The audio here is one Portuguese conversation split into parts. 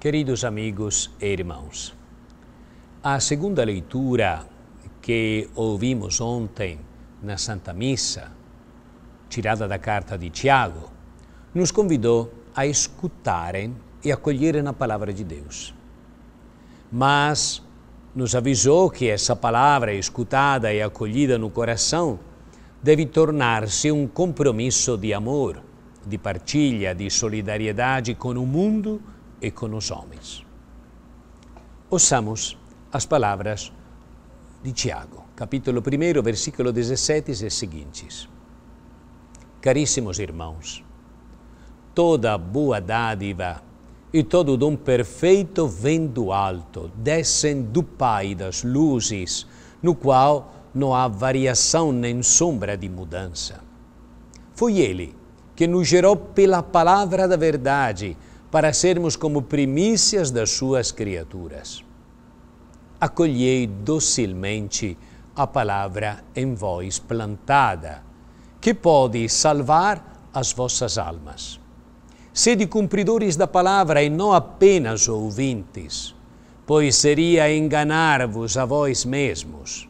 Queridos amigos e irmãos, a segunda leitura que ouvimos ontem na Santa Missa, tirada da carta de Tiago, nos convidou a escutarem e acolherem a palavra de Deus. Mas nos avisou que essa palavra escutada e acolhida no coração deve tornar-se um compromisso de amor, de partilha, de solidariedade com o mundo e com os homens. Ouçamos as palavras de Tiago, capítulo 1, versículo 17 e seguintes. Caríssimos irmãos, toda boa dádiva e todo dom perfeito vem do alto, descem do Pai das luzes, no qual não há variação nem sombra de mudança. Foi Ele que nos gerou pela palavra da verdade, para sermos como primícias das suas criaturas. Acolhei docilmente a palavra em vós plantada, que pode salvar as vossas almas. Sede cumpridores da palavra e não apenas ouvintes, pois seria enganar-vos a vós mesmos.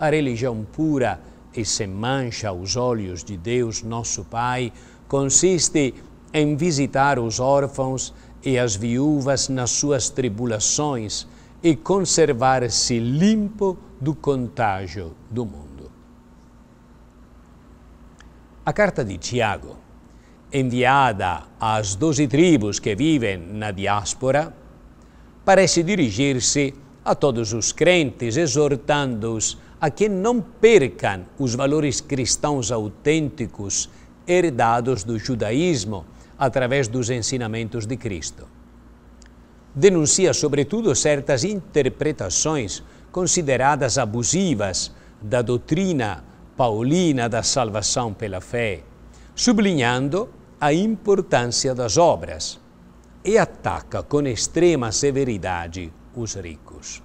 A religião pura e sem mancha aos olhos de Deus, nosso Pai, consiste em visitar os órfãos e as viúvas nas suas tribulações e conservar-se limpo do contágio do mundo. A carta de Tiago, enviada às doze tribos que vivem na diáspora, parece dirigir-se a todos os crentes, exortando-os a que não percam os valores cristãos autênticos herdados do judaísmo através dos ensinamentos de Cristo. Denuncia, sobretudo, certas interpretações consideradas abusivas da doutrina paulina da salvação pela fé, sublinhando a importância das obras e ataca com extrema severidade os ricos.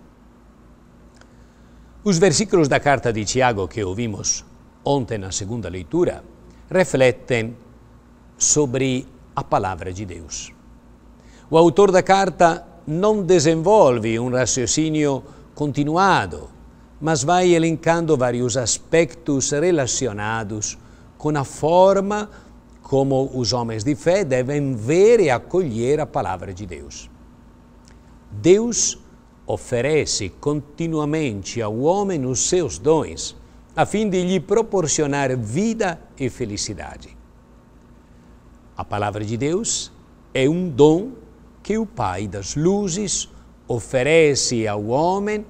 Os versículos da carta de Tiago que ouvimos ontem na segunda leitura refletem sobre a palavra de Deus. O autor da carta não desenvolve um raciocínio continuado, mas vai elencando vários aspectos relacionados com a forma como os homens de fé devem ver e acolher a palavra de Deus. Deus oferece continuamente ao homem os seus dons, a fim de lhe proporcionar vida e felicidade. A palavra de Deus é um dom que o Pai das luzes oferece ao homem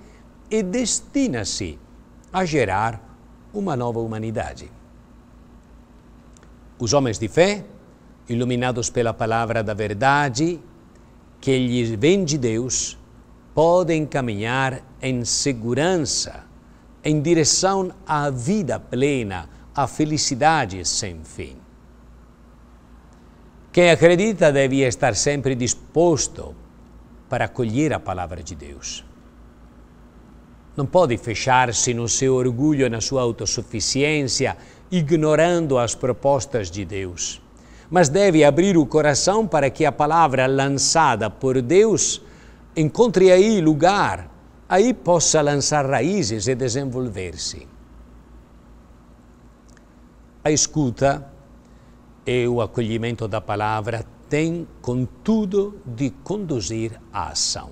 e destina-se a gerar uma nova humanidade. Os homens de fé, iluminados pela palavra da verdade que lhes vem de Deus, podem caminhar em segurança em direção à vida plena, à felicidade sem fim. Quem acredita deve estar sempre disposto para acolher a palavra de Deus. Não pode fechar-se no seu orgulho e na sua autossuficiência, ignorando as propostas de Deus, mas deve abrir o coração para que a palavra lançada por Deus encontre aí lugar, aí possa lançar raízes e desenvolver-se. A escuta e o acolhimento da palavra tem, contudo, de conduzir à ação.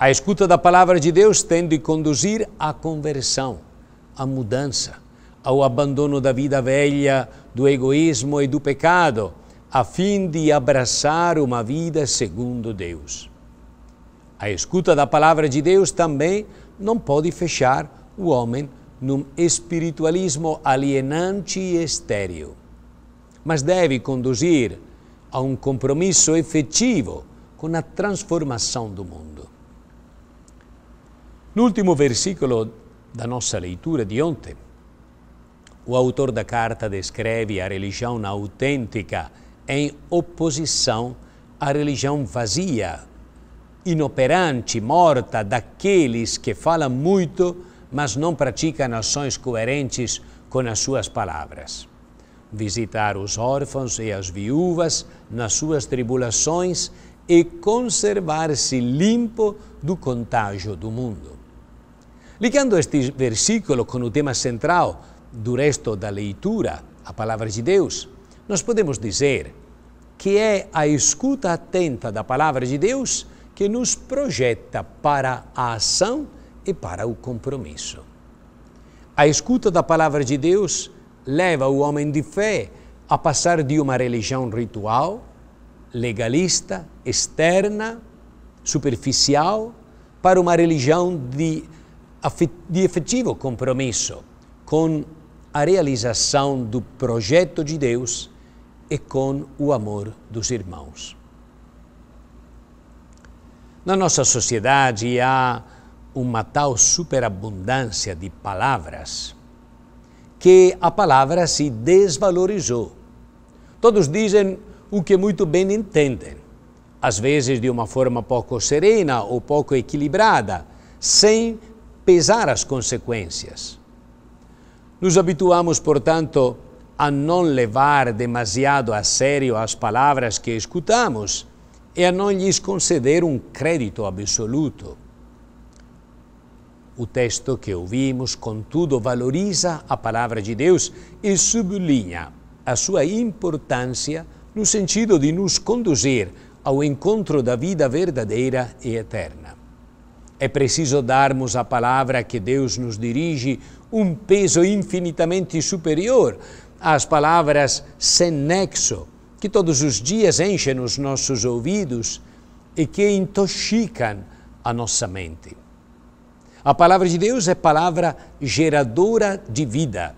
A escuta da palavra de Deus tem de conduzir à conversão, à mudança, ao abandono da vida velha, do egoísmo e do pecado, a fim de abraçar uma vida segundo Deus. A escuta da palavra de Deus também não pode fechar o homem num espiritualismo alienante e estéril mas deve conduzir a um compromisso efetivo com a transformação do mundo. No último versículo da nossa leitura de ontem, o autor da carta descreve a religião autêntica em oposição à religião vazia, inoperante, morta daqueles que falam muito, mas não praticam ações coerentes com as suas palavras visitar os órfãos e as viúvas nas suas tribulações e conservar-se limpo do contágio do mundo. Ligando este versículo com o tema central do resto da leitura, a palavra de Deus, nós podemos dizer que é a escuta atenta da palavra de Deus que nos projeta para a ação e para o compromisso. A escuta da palavra de Deus leva o homem de fé a passar de uma religião ritual, legalista, externa, superficial, para uma religião de, de efetivo compromisso com a realização do projeto de Deus e com o amor dos irmãos. Na nossa sociedade há uma tal superabundância de palavras que a palavra se desvalorizou. Todos dizem o que muito bem entendem, às vezes de uma forma pouco serena ou pouco equilibrada, sem pesar as consequências. Nos habituamos, portanto, a não levar demasiado a sério as palavras que escutamos e a não lhes conceder um crédito absoluto. O texto que ouvimos, contudo, valoriza a palavra de Deus e sublinha a sua importância no sentido de nos conduzir ao encontro da vida verdadeira e eterna. É preciso darmos à palavra que Deus nos dirige um peso infinitamente superior às palavras sem nexo que todos os dias enchem os nossos ouvidos e que intoxicam a nossa mente. A palavra de Deus é palavra geradora de vida,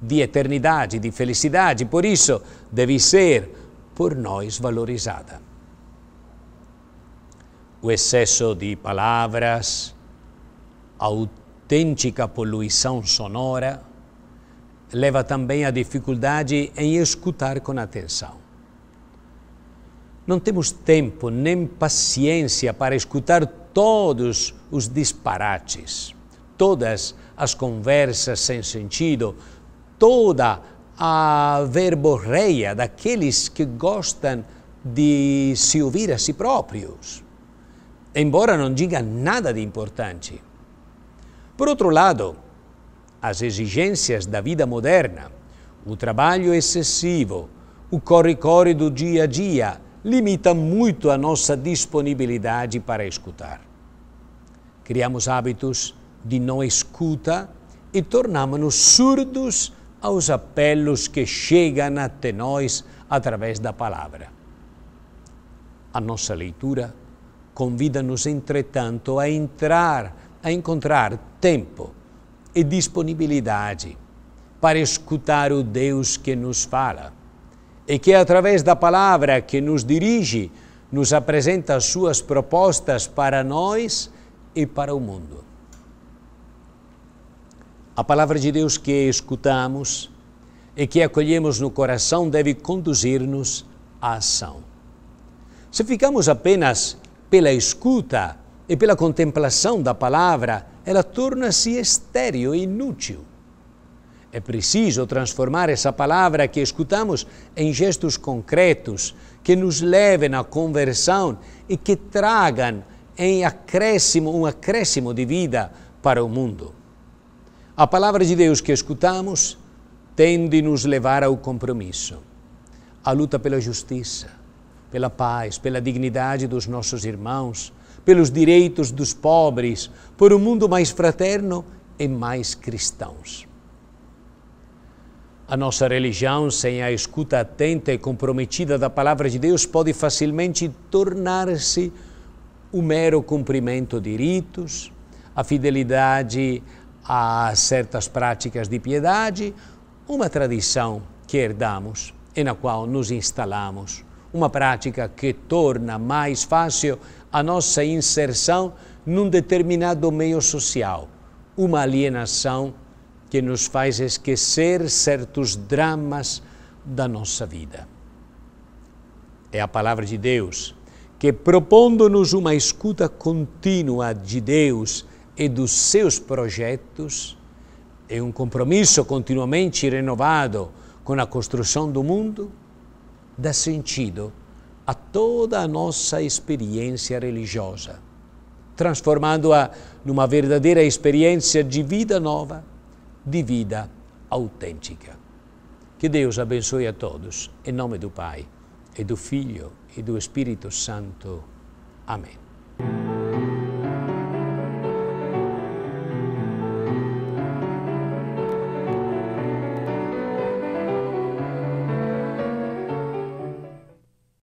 de eternidade, de felicidade, por isso deve ser por nós valorizada. O excesso de palavras, a autêntica poluição sonora, leva também à dificuldade em escutar com atenção. Não temos tempo nem paciência para escutar todos os disparates, todas as conversas sem sentido, toda a verborreia daqueles que gostam de se ouvir a si próprios, embora não diga nada de importante. Por outro lado, as exigências da vida moderna, o trabalho excessivo, o corre-corre do dia a dia, limita muito a nossa disponibilidade para escutar. Criamos hábitos de não escuta e tornamos-nos surdos aos apelos que chegam até nós através da palavra. A nossa leitura convida-nos, entretanto, a entrar, a encontrar tempo e disponibilidade para escutar o Deus que nos fala e que, através da palavra que nos dirige, nos apresenta as suas propostas para nós e para o mundo. A palavra de Deus que escutamos e que acolhemos no coração deve conduzir-nos à ação. Se ficamos apenas pela escuta e pela contemplação da palavra, ela torna-se estéril e inútil. É preciso transformar essa palavra que escutamos em gestos concretos que nos levem à conversão e que tragam em acréscimo, um acréscimo de vida para o mundo. A palavra de Deus que escutamos tende a nos levar ao compromisso, à luta pela justiça, pela paz, pela dignidade dos nossos irmãos, pelos direitos dos pobres, por um mundo mais fraterno e mais cristãos. A nossa religião, sem a escuta atenta e comprometida da palavra de Deus, pode facilmente tornar-se o mero cumprimento de ritos, a fidelidade a certas práticas de piedade, uma tradição que herdamos e na qual nos instalamos, uma prática que torna mais fácil a nossa inserção num determinado meio social, uma alienação que nos faz esquecer certos dramas da nossa vida. É a palavra de Deus que, propondo-nos uma escuta contínua de Deus e dos seus projetos, e é um compromisso continuamente renovado com a construção do mundo, dá sentido a toda a nossa experiência religiosa, transformando-a numa verdadeira experiência de vida nova de vida autêntica. Que Deus abençoe a todos, em nome do Pai, e do Filho e do Espírito Santo. Amém.